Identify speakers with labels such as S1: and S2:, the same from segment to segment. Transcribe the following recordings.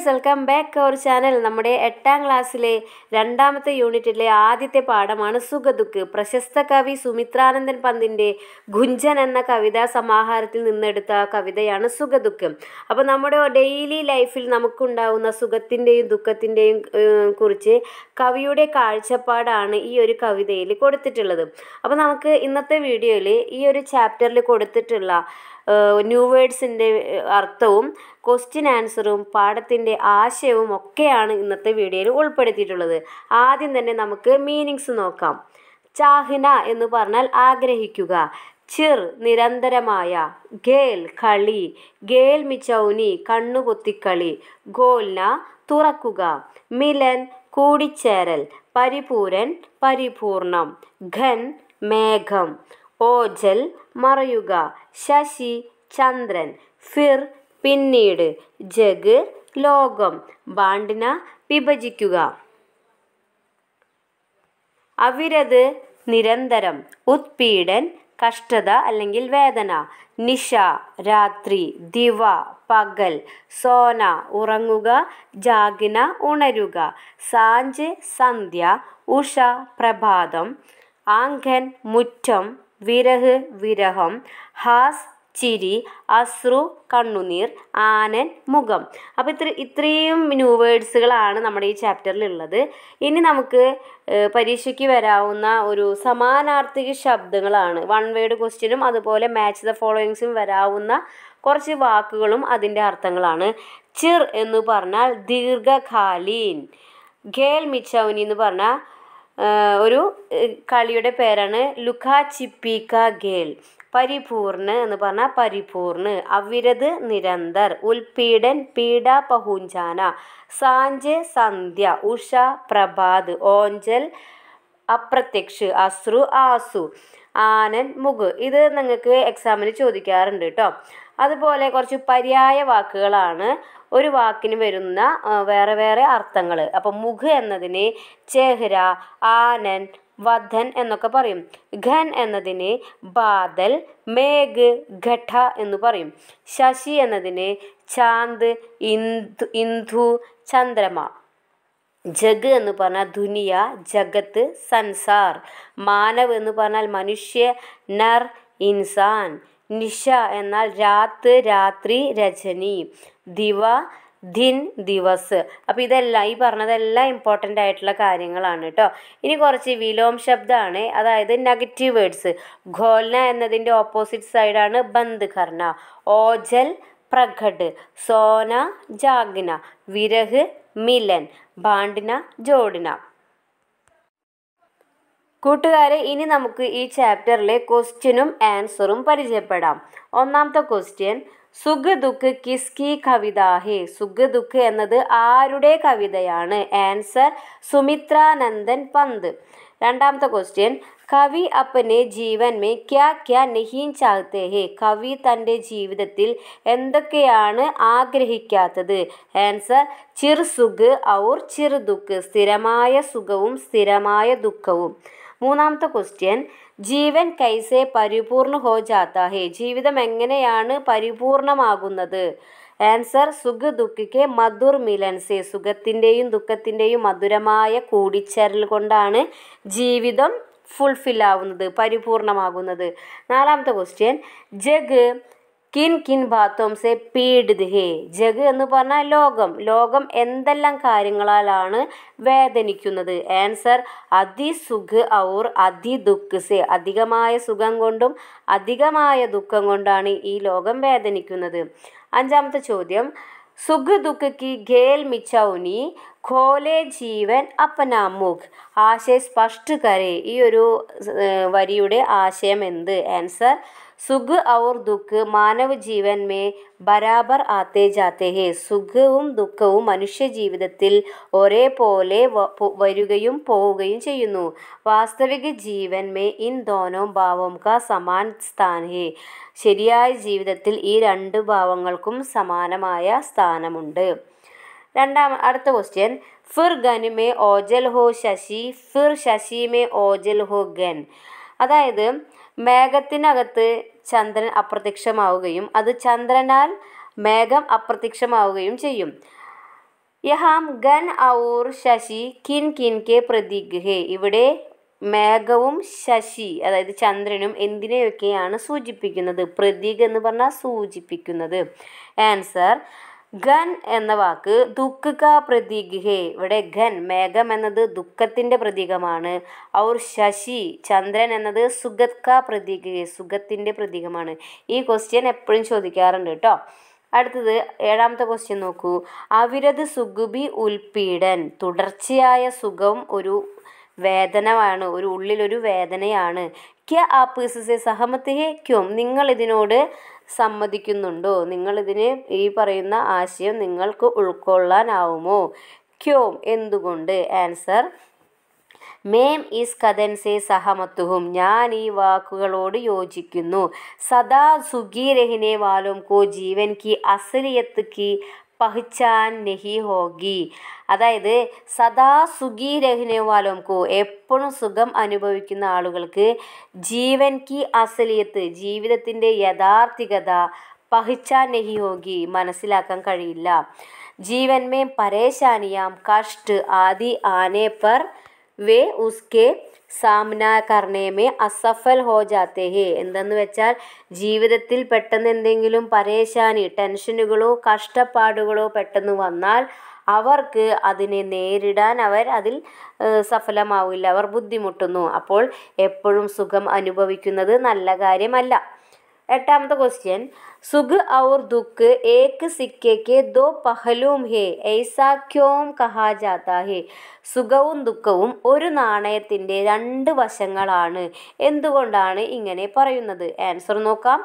S1: guys welcome back our channel നമ്മുടെ എട്ടാം ക്ലാസ്സിലെ രണ്ടാമത്തെ യൂണിറ്റിലെ ആദ്യത്തെ പാഠമാണ് സുഖദുഃഖ് പ്രശസ്ത കവി സുമിത്രാനന്ദൻ പന്തിൻ്റെ ഗുഞ്ചൻ എന്ന കവിതാ സമാഹാരത്തിൽ നിന്നെടുത്ത കവിതയാണ് സുഖദുഃഖ് അപ്പോൾ നമ്മുടെ ഡെയിലി ലൈഫിൽ നമുക്കുണ്ടാവുന്ന സുഖത്തിൻ്റെയും ദുഃഖത്തിൻ്റെയും കുറിച്ച് കവിയുടെ കാഴ്ചപ്പാടാണ് ഈ ഒരു കവിതയിൽ കൊടുത്തിട്ടുള്ളത് അപ്പോൾ നമുക്ക് ഇന്നത്തെ വീഡിയോയിൽ ഈ ഒരു ചാപ്റ്ററിൽ കൊടുത്തിട്ടുള്ള ന്യൂ വേഡ്സിൻ്റെ അർത്ഥവും ക്വസ്റ്റ്യൻ ആൻസറും പാഠത്തിൻ്റെ ആശയവും ഒക്കെയാണ് ഇന്നത്തെ വീഡിയോയിൽ ഉൾപ്പെടുത്തിയിട്ടുള്ളത് ആദ്യം തന്നെ നമുക്ക് മീനിങ്സ് നോക്കാം ചാഹ്ന എന്ന് പറഞ്ഞാൽ ആഗ്രഹിക്കുക ചിർ നിരന്തരമായ ഗേൽ കളി ഗേൽ മിച്ചൗനി കണ്ണുകൊത്തിക്കളി ഗോൽന തുറക്കുക മിലൻ കൂടിച്ചേരൽ പരിപൂരൻ പരിപൂർണം ഘൻ മേഘം ഓജൽ മറയുക ശശി ചന്ദ്രൻ ഫിർ പിന്നീട് ജഗ് ലോകം ബാണ്ടിന വിഭജിക്കുക അവിരത് നിരന്തരം ഉത്പീഡൻ കഷ്ടത അല്ലെങ്കിൽ വേദന നിശ രാത്രി ദിവ പകൽ സോന ഉറങ്ങുക ജാഗിന ഉണരുക സാഞ്ച് സന്ധ്യ ഉഷ പ്രഭാതം ആങ്കൻ മുറ്റം വിരഹ് വിരഹം ഹാസ് ചിരി അശ്രു കണ്ണുനീർ ആനൻ മുഖം അപ്പോൾ ഇത്ര ഇത്രയും ന്യൂ വേർഡ്സുകളാണ് നമ്മുടെ ഈ ചാപ്റ്ററിൽ ഉള്ളത് ഇനി നമുക്ക് പരീക്ഷയ്ക്ക് വരാവുന്ന ഒരു സമാനാർത്ഥിക ശബ്ദങ്ങളാണ് വൺ വേർഡ് ക്വസ്റ്റ്യനും അതുപോലെ മാച്ച് ദ ഫോളോയിങ്സും വരാവുന്ന കുറച്ച് വാക്കുകളും അതിൻ്റെ അർത്ഥങ്ങളാണ് ചിർ എന്ന് പറഞ്ഞാൽ ദീർഘകാലീൻ ഖേൽ മിച്ചൗനി എന്ന് പറഞ്ഞാൽ ഒരു കളിയുടെ പേരാണ് ലുക്കാ ചിപ്പിക്ക ഗേൽ പരിപൂർണ് എന്ന് പറഞ്ഞാൽ പരിപൂർണ് അവിരത് നിരന്തർ ഉൽപീഡൻ പീഡ പഹുഞ്ചാന സാഞ്ച് സന്ധ്യ ഉഷ പ്രഭാത് ഓഞ്ചൽ അപ്രത്യക്ഷ് അസ്രു ആസു ആനൻ മുഗ് ഇത് നിങ്ങൾക്ക് എക്സാമിന് ചോദിക്കാറുണ്ട് കേട്ടോ അതുപോലെ കുറച്ച് പര്യായ വാക്കുകളാണ് ഒരു വാക്കിന് വരുന്ന വേറെ വേറെ അർത്ഥങ്ങൾ അപ്പോൾ മുഖ് എന്നതിന് ചെഹ്ര ആനൻ വധൻ എന്നൊക്കെ പറയും ഘൻ എന്നതിന് ബാദൽ മേഘ് ഘട്ട എന്ന് പറയും ശശി എന്നതിന് ഇന്ദു ഇന്ദു ചന്ദ്രമ ജഗ് എന്ന് പറഞ്ഞാൽ ദുനിയ ജഗത്ത് സൻസാർ മാനവ് എന്ന് പറഞ്ഞാൽ മനുഷ്യ നർ ഇൻസാൻ നിഷ എന്നാൽ രാത്ത് രാത്രി രജനി ദിവ ദിൻ ദിവസ് അപ്പോൾ ഇതെല്ലാം ഈ പറഞ്ഞതെല്ലാം ഇമ്പോർട്ടൻ്റ് ആയിട്ടുള്ള കാര്യങ്ങളാണ് കേട്ടോ ഇനി കുറച്ച് വിലോം ശബ്ദമാണ് അതായത് നെഗറ്റീവ് വേർഡ്സ് ഘോൽന എന്നതിൻ്റെ ഓപ്പോസിറ്റ് സൈഡാണ് ബന്ദ് ഖർണ ഓജൽ പ്രഘട് സോന ജാഗ്ന വിരഹ് മിലൻ ബാണ്ടിന ജോഡിന കൂട്ടുകാരെ ഇനി നമുക്ക് ഈ ചാപ്റ്ററിലെ ക്വസ്റ്റ്യനും ആൻസറും പരിചയപ്പെടാം ഒന്നാമത്തെ ക്വസ്റ്റ്യൻ സുഖ ദുഃഖ് കിസ്കി കവിത ഹേ സുഖ ദുഃഖ് എന്നത് ആരുടെ കവിതയാണ് ആൻസർ സുമിത്രാനന്ദൻ പന്ത് രണ്ടാമത്തെ ക്വസ്റ്റ്യൻ കവി അപ്പനെ ജീവൻ ക്യാ ക്യാ നഹീം ചാകത്തെ ഹേ കവി തൻ്റെ ജീവിതത്തിൽ എന്തൊക്കെയാണ് ആഗ്രഹിക്കാത്തത് ആൻസർ ചിർസുഖ് ഔർ ചിർദുഃഖ് സ്ഥിരമായ സുഖവും സ്ഥിരമായ ദുഃഖവും മൂന്നാമത്തെ ക്വസ്റ്റ്യൻ ജീവൻ കൈസെ പരിപൂർണ ഹോ ജാത്ത ഹേ ജീവിതം എങ്ങനെയാണ് പരിപൂർണമാകുന്നത് ആൻസർ സുഖ ദുഃഖിക്ക് മധുർ മിലൻസെ സുഖത്തിൻ്റെയും ദുഃഖത്തിൻ്റെയും മധുരമായ കൂടിച്ചേരൽ കൊണ്ടാണ് ജീവിതം ഫുൾഫിൽ ആവുന്നത് പരിപൂർണമാകുന്നത് നാലാമത്തെ ക്വസ്റ്റ്യൻ ജഗ് കിൻ കിൻ ബാത്തോം സെ പീഡ് ഹേ ജഗ് എന്ന് പറഞ്ഞാൽ ലോകം ലോകം എന്തെല്ലാം കാര്യങ്ങളാലാണ് വേദനിക്കുന്നത് ആൻസർ അതിസുഖ് ഔർ ദുഃഖ് സെ അധികമായ സുഖം കൊണ്ടും അധികമായ ദുഃഖം കൊണ്ടാണ് ഈ ലോകം വേദനിക്കുന്നത് അഞ്ചാമത്തെ ചോദ്യം സുഖ ദുഃഖ് കി ഖേൽ മിച്ചൗനി ഖോലെ ജീവൻ അപ്പന മുഖ് ആശയ സ്പഷ്ട കരേ ഈ ഒരു വരിയുടെ ആശയം എന്ത് ആൻസർ സുഖ് ഔർ ദുഃഖ് മാനവ ജീവൻ മേ ബരാബർ ആത്തേ ജാത്തേ ഹേ സുഖവും ദുഃഖവും മനുഷ്യ ജീവിതത്തിൽ ഒരേപോലെ വരികയും പോവുകയും ചെയ്യുന്നു വാസ്തവിക ജീവൻ മേ ഇൻ ദോനോ ഭാവം ക സമാൻ സ്ഥാൻ ഹേ ശരിയായ ജീവിതത്തിൽ ഈ രണ്ട് ഭാവങ്ങൾക്കും സമാനമായ സ്ഥാനമുണ്ട് രണ്ടാം അടുത്ത ക്വസ്റ്റ്യൻ ഫിർ ഗനുമേ ഓജൽ ഹോ ശശി ഫിർ ശശിമേ ഓജൽ ഹോ ഗൻ അതായത് മേഘത്തിനകത്ത് ചന്ദ്രൻ അപ്രത്യക്ഷമാവുകയും അത് ചന്ദ്രനാൽ മേഘം അപ്രത്യക്ഷമാവുകയും ചെയ്യും യഹാം ഗൻ ഔർ ശശി കിൻ കിൻ കെ പ്രതീഗ്രഹേ ഇവിടെ മേഘവും ശശി അതായത് ചന്ദ്രനും എന്തിനെയൊക്കെയാണ് സൂചിപ്പിക്കുന്നത് പ്രതീക് എന്ന് പറഞ്ഞാൽ സൂചിപ്പിക്കുന്നത് ആൻസർ ഗൻ എന്ന വാക്ക് ദുഃഖക പ്രതീകേ ഇവിടെ ഖൻ മേഘം എന്നത് ദുഃഖത്തിൻ്റെ പ്രതീകമാണ് ഔർ ശശി ചന്ദ്രൻ എന്നത് സുഗത് കാ പ്രതീക് സുഖത്തിൻ്റെ പ്രതീകമാണ് ഈ ക്വസ്റ്റ്യൻ എപ്പോഴും ചോദിക്കാറുണ്ട് കേട്ടോ അടുത്തത് ഏഴാമത്തെ ക്വസ്റ്റ്യൻ നോക്കൂ അവിരത് സുഗുബി ഉൽപീഡൻ തുടർച്ചയായ സുഖം ഒരു വേദനമാണ് ഒരു ഉള്ളിലൊരു വേദനയാണ് ക്യ ആ സഹമത്ത് ഹേ നിങ്ങൾ ഇതിനോട് സമ്മതിക്കുന്നുണ്ടോ നിങ്ങളിതിന് ഈ പറയുന്ന ആശയം നിങ്ങൾക്ക് ഉൾക്കൊള്ളാനാവുമോ ക്യോം എന്തുകൊണ്ട് ആൻസർ മേം ഈസ് കഥൻസെ സഹമത്തുഹും ഞാൻ ഈ വാക്കുകളോട് യോജിക്കുന്നു സദാ സുഖീരഹിനെ വാലും കോ ജീവൻ കി അസലിയത്ത് കി പഹിച്ചാൻ നെഹി ഹോഗി അതായത് സദാ സുഖി രഹ്നവാലോംകു എപ്പോഴും സുഖം അനുഭവിക്കുന്ന ആളുകൾക്ക് ജീവൻ കി അസലിയത്ത് ജീവിതത്തിൻ്റെ യഥാർത്ഥികത പഹിച്ചാൻ നെഹി ഹോഗി മനസ്സിലാക്കാൻ കഴിയില്ല ജീവൻമേ പരേശാനിയാം കഷ്ട് ആദി ആനേ പർ വേ ഉസ്കെ സാമ്ന കർണേമേ അസഫൽ ഹോ ജാത്തേ ഹേ എന്തെന്ന് വെച്ചാൽ ജീവിതത്തിൽ പെട്ടെന്ന് എന്തെങ്കിലും പരേശാനി ടെൻഷനുകളോ കഷ്ടപ്പാടുകളോ പെട്ടെന്ന് വന്നാൽ അവർക്ക് അതിനെ നേരിടാൻ അവർ അതിൽ സഫലമാവില്ല അവർ ബുദ്ധിമുട്ടുന്നു അപ്പോൾ എപ്പോഴും സുഖം അനുഭവിക്കുന്നത് നല്ല കാര്യമല്ല എട്ടാമത്തെ ക്വസ്റ്റ്യൻ സുഖ ഔർ दुख एक सिक्के ദോ പഹലും ഹേ है ऐसा क्यों कहा സുഖവും ദുഃഖവും ഒരു നാണയത്തിൻ്റെ രണ്ട് വശങ്ങളാണ് എന്തുകൊണ്ടാണ് ഇങ്ങനെ പറയുന്നത് ആൻസർ നോക്കാം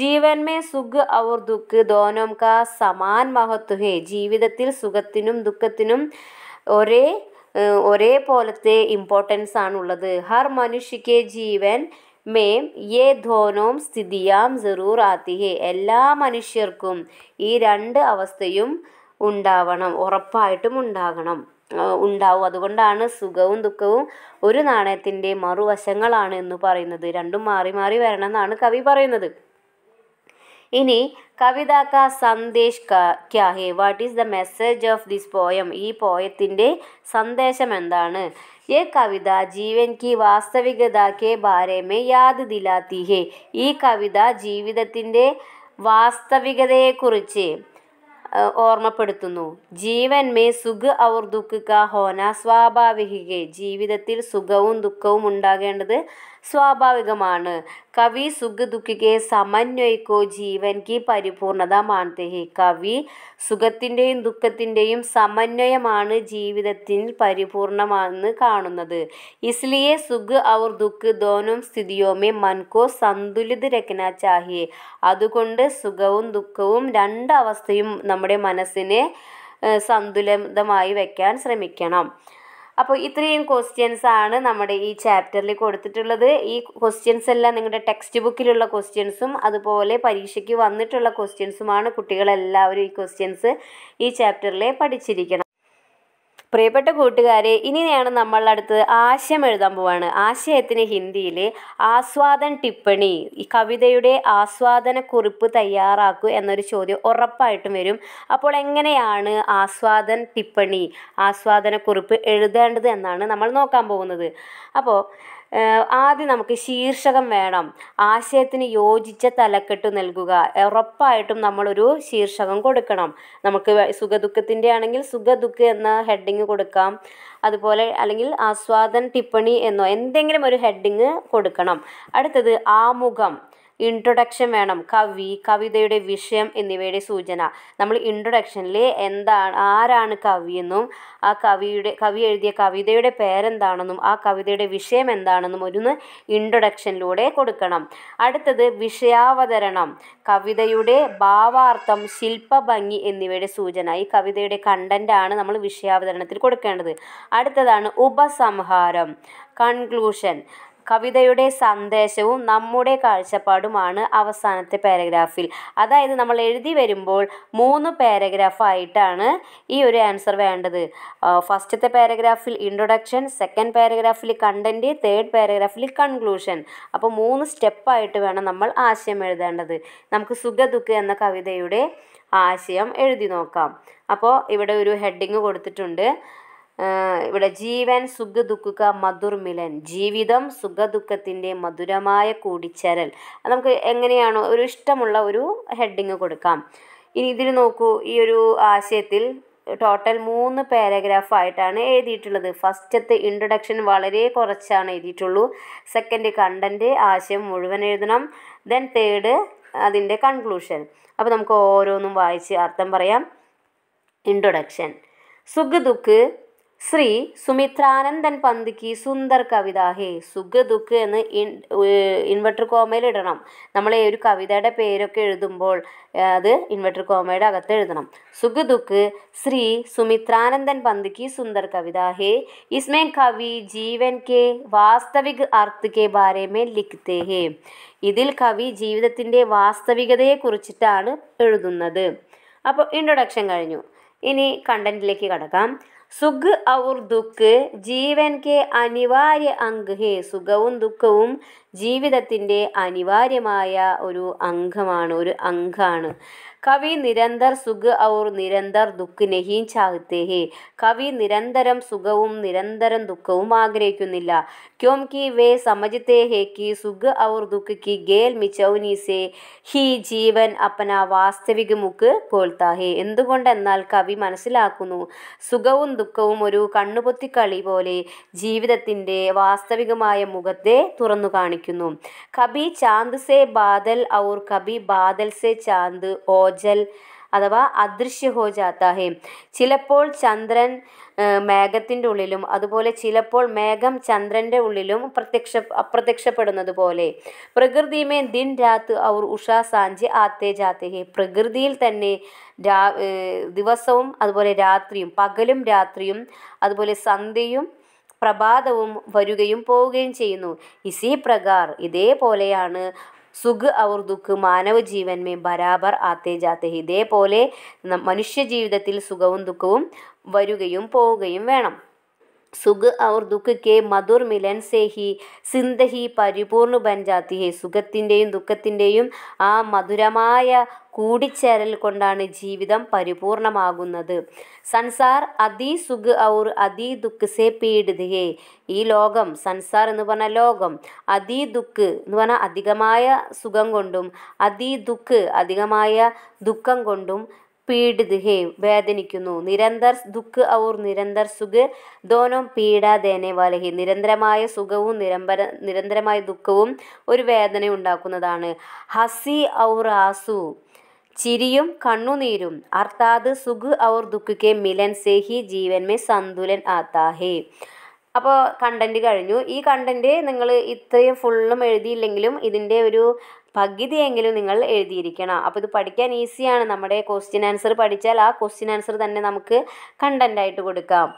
S1: ജീവൻമേ സുഖ ഔർ ദുഃഖ് ദോനോം ക സമാൻ മഹത്വ ഹേ ജീവിതത്തിൽ സുഖത്തിനും ദുഃഖത്തിനും ഒരേ ഒരേ പോലത്തെ ഇമ്പോർട്ടൻസ് ആണുള്ളത് ഹർ മനുഷ്യക്ക് ജീവൻ മേം യേ ധോനോം സ്ഥിതിയാം ജറൂർ ആത്തിഹേ എല്ലാ മനുഷ്യർക്കും ഈ രണ്ട് അവസ്ഥയും ഉണ്ടാവണം ഉറപ്പായിട്ടും ഉണ്ടാകണം ഉണ്ടാവും അതുകൊണ്ടാണ് സുഖവും ദുഃഖവും ഒരു നാണയത്തിൻ്റെ മറുവശങ്ങളാണ് എന്ന് പറയുന്നത് രണ്ടും മാറി മാറി വരണം എന്നാണ് കവി പറയുന്നത് ഇനി കവിത ക സന്ദേശ് ക്യാ what is the message of this poem ഈ പോയത്തിൻ്റെ സന്ദേശം എന്താണ് ये कविता जीवन की വാസ്തവികത കെ ബാരെ മേ യാദ് ദിലാത്തി ഹേ ഈ കവിത ജീവിതത്തിൻ്റെ വാസ്തവികതയെക്കുറിച്ച് ഓർമ്മപ്പെടുത്തുന്നു ജീവൻ മേ സുഖ ഔർ ദുഃഖ ഹോന സ്വാഭാവികെ ജീവിതത്തിൽ സുഖവും ദുഃഖവും ഉണ്ടാകേണ്ടത് സ്വാഭാവികമാണ് കവി സുഖ ദുഃഖിക്കെ സമന്വയിക്കോ ജീവൻക്ക് പരിപൂർണത മാനത്തേഹി കവി സുഖത്തിൻ്റെയും ദുഃഖത്തിൻ്റെയും സമന്വയമാണ് ജീവിതത്തിൽ പരിപൂർണമാണെന്ന് കാണുന്നത് ഇസ്ലിയെ സുഖ അവർ ദുഃഖ് ദോനും സ്ഥിതിയോമേ മൻകോ സന്തുലിത രക്കന ചാഹിയെ അതുകൊണ്ട് സുഖവും ദുഃഖവും രണ്ട് അവസ്ഥയും നമ്മുടെ മനസ്സിനെ സന്തുലിതമായി വയ്ക്കാൻ ശ്രമിക്കണം അപ്പോൾ ഇത്രയും ക്വസ്റ്റ്യൻസ് ആണ് നമ്മുടെ ഈ ചാപ്റ്ററിൽ കൊടുത്തിട്ടുള്ളത് ഈ ക്വസ്റ്റ്യൻസ് എല്ലാം നിങ്ങളുടെ ടെക്സ്റ്റ് ബുക്കിലുള്ള ക്വസ്റ്റ്യൻസും അതുപോലെ പരീക്ഷയ്ക്ക് വന്നിട്ടുള്ള ക്വസ്റ്റ്യൻസുമാണ് കുട്ടികളെല്ലാവരും ഈ ക്വസ്റ്റ്യൻസ് ഈ ചാപ്റ്ററിൽ പഠിച്ചിരിക്കണം പ്രിയപ്പെട്ട കൂട്ടുകാരെ ഇനിയാണ് നമ്മൾ അടുത്ത് ആശയം എഴുതാൻ പോവാണ് ആശയത്തിന് ഹിന്ദിയിൽ ആസ്വാദൻ ടിപ്പണി ഈ കവിതയുടെ ആസ്വാദന കുറിപ്പ് തയ്യാറാക്കൂ എന്നൊരു ചോദ്യം ഉറപ്പായിട്ടും വരും അപ്പോൾ എങ്ങനെയാണ് ആസ്വാദൻ ടിപ്പണി ആസ്വാദന കുറിപ്പ് എഴുതേണ്ടത് എന്നാണ് നമ്മൾ നോക്കാൻ പോകുന്നത് അപ്പോൾ ആദ്യം നമുക്ക് ശീർഷകം വേണം ആശയത്തിന് യോജിച്ച തലക്കെട്ട് നൽകുക ഉറപ്പായിട്ടും നമ്മളൊരു ശീർഷകം കൊടുക്കണം നമുക്ക് സുഖദുഃഖത്തിൻ്റെ ആണെങ്കിൽ സുഖദുഃഖ എന്ന ഹെഡിങ് കൊടുക്കാം അതുപോലെ അല്ലെങ്കിൽ ആസ്വാദൻ ടിപ്പണി എന്നോ എന്തെങ്കിലും ഒരു ഹെഡിങ് കൊടുക്കണം അടുത്തത് ആമുഖം ഇൻട്രൊഡക്ഷൻ വേണം കവി കവിതയുടെ വിഷയം എന്നിവയുടെ സൂചന നമ്മൾ ഇൻട്രൊഡക്ഷനിൽ എന്താണ് ആരാണ് കവിയെന്നും ആ കവിയുടെ കവി എഴുതിയ കവിതയുടെ പേരെന്താണെന്നും ആ കവിതയുടെ വിഷയം എന്താണെന്നും ഒരു ഇൻട്രൊഡക്ഷനിലൂടെ കൊടുക്കണം അടുത്തത് വിഷയാവതരണം കവിതയുടെ ഭാവാർത്ഥം ശില്പഭംഗി എന്നിവയുടെ സൂചന ഈ കവിതയുടെ കണ്ടൻ്റാണ് നമ്മൾ വിഷയാവതരണത്തിൽ കൊടുക്കേണ്ടത് അടുത്തതാണ് ഉപസംഹാരം കൺക്ലൂഷൻ കവിതയുടെ സന്ദേശവും നമ്മുടെ കാഴ്ചപ്പാടുമാണ് അവസാനത്തെ പാരഗ്രാഫിൽ അതായത് നമ്മൾ എഴുതി വരുമ്പോൾ മൂന്ന് പാരഗ്രാഫായിട്ടാണ് ഈ ഒരു ആൻസർ വേണ്ടത് ഫസ്റ്റത്തെ പാരഗ്രാഫിൽ ഇൻട്രൊഡക്ഷൻ സെക്കൻഡ് പാരഗ്രാഫിൽ കണ്ടൻറ്റ് തേർഡ് പാരഗ്രാഫിൽ കൺക്ലൂഷൻ അപ്പോൾ മൂന്ന് സ്റ്റെപ്പായിട്ട് വേണം നമ്മൾ ആശയം എഴുതേണ്ടത് നമുക്ക് സുഖദുഃഖ എന്ന കവിതയുടെ ആശയം എഴുതി നോക്കാം അപ്പോൾ ഇവിടെ ഒരു ഹെഡിങ് കൊടുത്തിട്ടുണ്ട് ഇവിടെ ജീവൻ സുഖദുഃഖ മധുർമിലൻ ജീവിതം ദുഃഖത്തിൻ്റെ മധുരമായ കൂടിച്ചേരൽ നമുക്ക് എങ്ങനെയാണോ ഒരു ഇഷ്ടമുള്ള ഒരു ഹെഡിങ് കൊടുക്കാം ഇനി ഇതിൽ നോക്കൂ ഈ ഒരു ആശയത്തിൽ ടോട്ടൽ മൂന്ന് പാരഗ്രാഫായിട്ടാണ് എഴുതിയിട്ടുള്ളത് ഫസ്റ്റത്തെ ഇൻട്രൊഡക്ഷൻ വളരെ കുറച്ചാണ് എഴുതിയിട്ടുള്ളൂ സെക്കൻഡ് കണ്ടൻറ്റ് ആശയം മുഴുവൻ എഴുതണം ദെൻ തേർഡ് അതിൻ്റെ കൺക്ലൂഷൻ അപ്പോൾ നമുക്ക് ഓരോന്നും വായിച്ച് അർത്ഥം പറയാം ഇൻട്രൊഡക്ഷൻ സുഖ ദുഃഖ് ശ്രീ സുമിത്രാനന്ദൻ പന്തിക്ക് സുന്ദർ കവിത ഹേ സുഖ ദുഃഖ് എന്ന് ഇൻ ഇൻവെർട്ടർ കോമയിൽ ഇടണം നമ്മൾ ഈ ഒരു കവിതയുടെ പേരൊക്കെ എഴുതുമ്പോൾ അത് ഇൻവെർട്ടർ കോമയുടെ അകത്ത് എഴുതണം സുഖ ദുഃഖ് ശ്രീ സുമിത്രാനന്ദൻ പന്തിക്ക് സുന്ദർ കവിത ഹേ ഇസ്മേ കവി ജീവൻ കെ വാസ്തവിക് അർത്ഥ കെ ബാരേമേ ലിഖിത്തേ ഹേ ഇതിൽ കവി ജീവിതത്തിൻ്റെ വാസ്തവികതയെ കുറിച്ചിട്ടാണ് എഴുതുന്നത് അപ്പോൾ ഇൻട്രൊഡക്ഷൻ കഴിഞ്ഞു ഇനി കണ്ടന്റിലേക്ക് കടക്കാം സുഖ് ഔർ ദുഃഖ് ജീവൻക്ക് അനിവാര്യ അംഗ് ഹേ സുഖവും ദുഃഖവും ജീവിതത്തിൻ്റെ അനിവാര്യമായ ഒരു അംഗമാണ് ഒരു അംഗാണ് കവി നിരന്തർ സുഖ ഔർ നിരന്തർ ദുഃഖ് നഹീം ഹേ കവി നിരന്തരം സുഖവും നിരന്തരം ദുഃഖവും ആഗ്രഹിക്കുന്നില്ല ക്യോംകി വേ സമജത്തേ ഹേ കി സുഖ ഔർ ദുഃഖ് കി ഗേൽ മിച്ചൗനി സേ ഹി ജീവൻ അപ്പന വാസ്തവിക മുക്ക് പോൽത്താ ഹേ എന്തുകൊണ്ടെന്നാൽ കവി മനസ്സിലാക്കുന്നു സുഖവും ദുഃഖവും ഒരു കണ്ണുപൊത്തിക്കളി പോലെ ജീവിതത്തിൻ്റെ വാസ്തവികമായ മുഖത്തെ തുറന്നു കാണിക്കുന്നു കബി ചാന്ദ് സേ ബാദൽ ഔർ കബി ബാദൽ സേ ചാന്ദ് ഓ ഹോജൽ അഥവാ അദൃശ്യ ഹോ ചിലപ്പോൾ ചന്ദ്രൻ മേഘത്തിൻ്റെ ഉള്ളിലും അതുപോലെ ചിലപ്പോൾ മേഘം ചന്ദ്രൻ്റെ ഉള്ളിലും പ്രത്യക്ഷ അപ്രത്യക്ഷപ്പെടുന്നത് പോലെ പ്രകൃതിയുമേ ദിൻ രാത്ത് ഔർ ഉഷ സാഞ്ചി ആത്തേ ജാത്തേഹേ പ്രകൃതിയിൽ തന്നെ രാ ദിവസവും അതുപോലെ രാത്രിയും പകലും രാത്രിയും അതുപോലെ സന്ധ്യയും പ്രഭാതവും വരികയും പോവുകയും ചെയ്യുന്നു ഇസി പ്രകാർ ഇതേപോലെയാണ് സുഖ് അവർ ദുഃഖ് മാനവ ജീവന്മേ ബരാബർ ആത്തേ ജാത്തേ ഇതേപോലെ മനുഷ്യ ജീവിതത്തിൽ സുഖവും ദുഃഖവും വരികയും പോവുകയും വേണം സുഖ ഔർ ദുഃഖ കെ മധുർ മിലൻ സേഹി സിന്ദഹി പരിപൂർണ ബൻ ജാതി ഹെ സുഖത്തിൻ്റെയും ദുഃഖത്തിൻ്റെയും ആ മധുരമായ കൂടിച്ചേരൽ കൊണ്ടാണ് ജീവിതം പരിപൂർണമാകുന്നത് സൻസാർ അതി സുഖ ഔർ അതി ദുഃഖ് സേ പീഡിത് ഹേ ഈ ലോകം സൻസാർ എന്ന് പറഞ്ഞ ലോകം അതി ദുഃഖ് എന്ന് പറഞ്ഞാൽ അധികമായ സുഖം കൊണ്ടും അതി ദുഃഖ് അധികമായ ദുഃഖം കൊണ്ടും പീഡിത് ഹേ വേദനിക്കുന്നു നിരന്തർ ദുഃഖ് ഔർ നിരന്തർ സുഖ് ദോനോം പീഡ ദേനെ വാലഹി നിരന്തരമായ സുഖവും നിരന്തര നിരന്തരമായ ദുഃഖവും ഒരു വേദന ഉണ്ടാക്കുന്നതാണ് ഹസി ഔർ ആസു ചിരിയും കണ്ണുനീരും അർത്ഥാത് സുഖ് ഔർ ദുഃഖിക്ക് മിലൻ സേഹി ജീവൻ മേ സന്തുലൻ ആത്താഹേ അപ്പോൾ കണ്ടൻറ്റ് കഴിഞ്ഞു ഈ കണ്ടൻറ്റ് നിങ്ങൾ ഇത്രയും ഫുള്ളും എഴുതിയില്ലെങ്കിലും ഇതിൻ്റെ ഒരു പകുതിയെങ്കിലും നിങ്ങൾ എഴുതിയിരിക്കണം അപ്പോൾ ഇത് പഠിക്കാൻ ഈസിയാണ് നമ്മുടെ ക്വസ്റ്റ്യൻ ആൻസർ പഠിച്ചാൽ ആ ക്വസ്റ്റ്യൻ ആൻസർ തന്നെ നമുക്ക് കണ്ടൻ്റായിട്ട് കൊടുക്കാം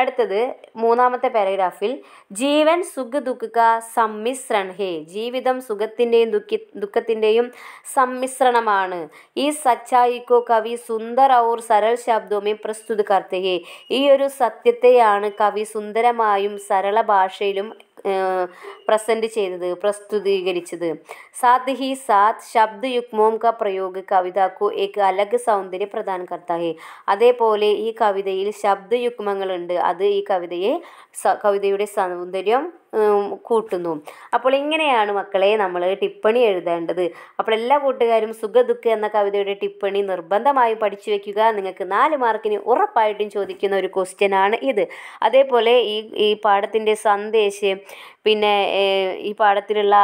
S1: അടുത്തത് മൂന്നാമത്തെ പാരഗ്രാഫിൽ ജീവൻ സുഖ ദുഃഖ സമ്മിശ്രൺ ഹേ ജീവിതം സുഖത്തിൻ്റെയും ദുഃഖി ദുഃഖത്തിൻ്റെയും സമ്മിശ്രണമാണ് ഈ സച്ചായിക്കോ കവി സുന്ദർ ഔർ സരൾ ശബ്ദവുമേ പ്രസ്തുത കർത്തഹേ ഈ ഒരു സത്യത്തെയാണ് കവി സുന്ദരമായും സരള ഭാഷയിലും പ്രസൻറ്റ് ചെയ്തത് പ്രസ്തുതീകരിച്ചത് സാത് ഹി സാത് ശബ്ദ യുഗ്മോം ക പ്രയോഗ കവിതാക്കു ഏക് അലഗ് സൗന്ദര്യ പ്രദാൻ കർത്താഹെ അതേപോലെ ഈ കവിതയിൽ ശബ്ദ യുഗ്മങ്ങളുണ്ട് അത് ഈ കവിതയെ കവിതയുടെ സൗന്ദര്യം കൂട്ടുന്നു അപ്പോൾ ഇങ്ങനെയാണ് മക്കളെ നമ്മൾ ടിപ്പണി എഴുതേണ്ടത് അപ്പോൾ എല്ലാ കൂട്ടുകാരും സുഖദുഃഖ എന്ന കവിതയുടെ ടിപ്പണി നിർബന്ധമായും പഠിച്ചു വെക്കുക നിങ്ങൾക്ക് നാല് മാർക്കിന് ഉറപ്പായിട്ടും ചോദിക്കുന്ന ഒരു ക്വസ്റ്റ്യൻ ആണ് ഇത് അതേപോലെ ഈ ഈ പാഠത്തിൻ്റെ സന്ദേശം പിന്നെ ഈ പാഠത്തിലുള്ള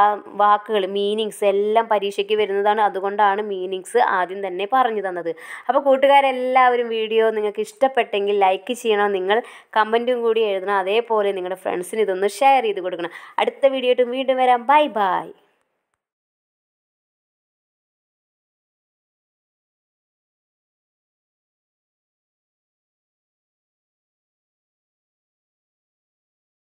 S1: വാക്കുകൾ മീനിങ്സ് എല്ലാം പരീക്ഷയ്ക്ക് വരുന്നതാണ് അതുകൊണ്ടാണ് മീനിങ്സ് ആദ്യം തന്നെ പറഞ്ഞു തന്നത് അപ്പോൾ കൂട്ടുകാരെല്ലാവരും വീഡിയോ നിങ്ങൾക്ക് ഇഷ്ടപ്പെട്ടെങ്കിൽ ലൈക്ക് ചെയ്യണം നിങ്ങൾ കമൻറ്റും കൂടി എഴുതണം അതേപോലെ നിങ്ങളുടെ ഫ്രണ്ട്സിന് ഇതൊന്ന് ഷെയർ ചെയ്ത് കൊടുക്കണം അടുത്ത വീഡിയോ ആയിട്ട് വീണ്ടും വരാം ബൈ ബൈ